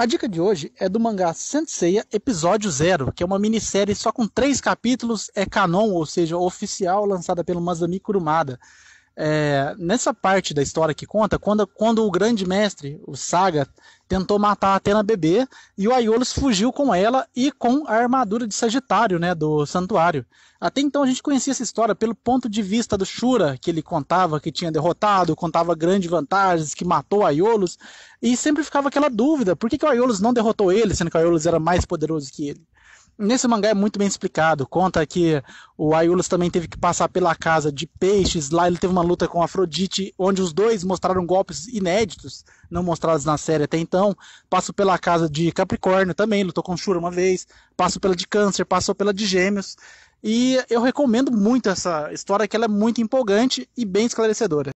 A dica de hoje é do mangá Senseiya Episódio Zero, que é uma minissérie só com três capítulos, é canon, ou seja, oficial, lançada pelo Masami Kurumada. É, nessa parte da história que conta, quando, quando o grande mestre, o Saga, tentou matar a Atena bebê e o Aiolos fugiu com ela e com a armadura de Sagitário, né, do santuário. Até então a gente conhecia essa história pelo ponto de vista do Shura, que ele contava que tinha derrotado, contava grandes vantagens, que matou Aiolos, e sempre ficava aquela dúvida, por que, que o Aiolos não derrotou ele, sendo que o Aiolos era mais poderoso que ele? Nesse mangá é muito bem explicado. Conta que o Aiulos também teve que passar pela casa de peixes. Lá ele teve uma luta com Afrodite, onde os dois mostraram golpes inéditos, não mostrados na série até então. Passo pela casa de Capricórnio também, lutou com Shura uma vez. Passo pela de Câncer, passou pela de Gêmeos. E eu recomendo muito essa história, que ela é muito empolgante e bem esclarecedora.